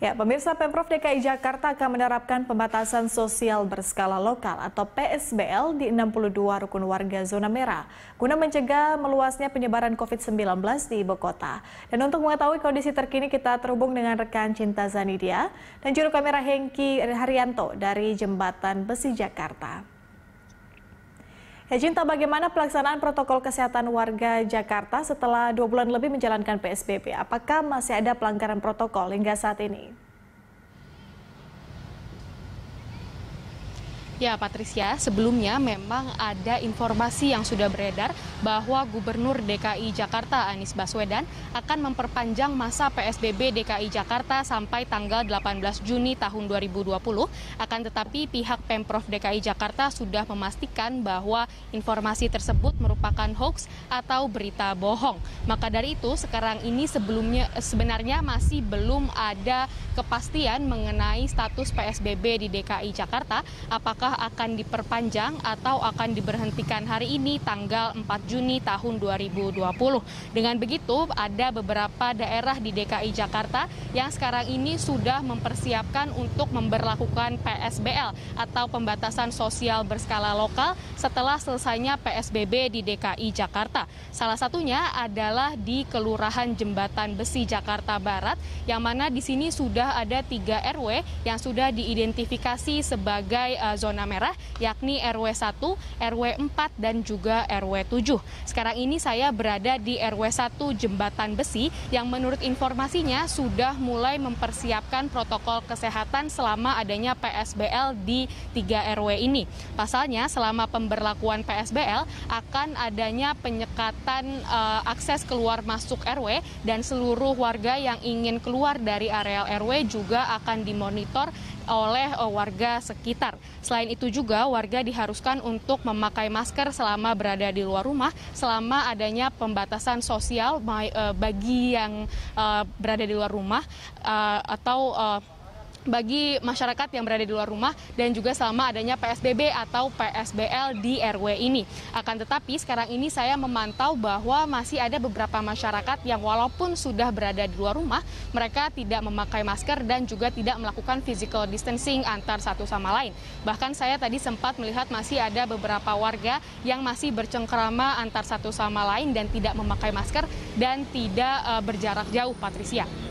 Ya, pemirsa Pemprov DKI Jakarta akan menerapkan pembatasan sosial berskala lokal atau PSBL di 62 rukun warga zona merah guna mencegah meluasnya penyebaran COVID-19 di ibu kota. Dan untuk mengetahui kondisi terkini kita terhubung dengan rekan Cinta Zanidia dan juru kamera Hengki Haryanto dari Jembatan Besi Jakarta. Ya, Cinta bagaimana pelaksanaan protokol kesehatan warga Jakarta setelah dua bulan lebih menjalankan PSBB? Apakah masih ada pelanggaran protokol hingga saat ini? Ya, Patricia, sebelumnya memang ada informasi yang sudah beredar bahwa Gubernur DKI Jakarta Anies Baswedan akan memperpanjang masa PSBB DKI Jakarta sampai tanggal 18 Juni tahun 2020. Akan tetapi pihak Pemprov DKI Jakarta sudah memastikan bahwa informasi tersebut merupakan hoax atau berita bohong. Maka dari itu, sekarang ini sebelumnya sebenarnya masih belum ada kepastian mengenai status PSBB di DKI Jakarta apakah apakah akan diperpanjang atau akan diberhentikan hari ini tanggal 4 Juni tahun 2020. Dengan begitu ada beberapa daerah di DKI Jakarta yang sekarang ini sudah mempersiapkan untuk memperlakukan PSBL atau pembatasan sosial berskala lokal setelah selesainya PSBB di DKI Jakarta. Salah satunya adalah di Kelurahan Jembatan Besi Jakarta Barat yang mana di sini sudah ada tiga RW yang sudah diidentifikasi sebagai uh, zona zona merah yakni RW 1, RW 4 dan juga RW 7. Sekarang ini saya berada di RW 1 Jembatan Besi yang menurut informasinya sudah mulai mempersiapkan protokol kesehatan selama adanya PSBL di 3 RW ini. Pasalnya selama pemberlakuan PSBL akan adanya penyekatan uh, akses keluar masuk RW dan seluruh warga yang ingin keluar dari areal RW juga akan dimonitor oleh eh, warga sekitar. Selain itu juga warga diharuskan untuk memakai masker selama berada di luar rumah selama adanya pembatasan sosial eh, bagi yang eh, berada di luar rumah atau bagi masyarakat yang berada di luar rumah dan juga selama adanya PSBB atau PSBL di RW ini. Akan tetapi sekarang ini saya memantau bahwa masih ada beberapa masyarakat yang walaupun sudah berada di luar rumah, mereka tidak memakai masker dan juga tidak melakukan physical distancing antar satu sama lain. Bahkan saya tadi sempat melihat masih ada beberapa warga yang masih bercengkrama antar satu sama lain dan tidak memakai masker dan tidak eh, berjarak jauh, Patricia.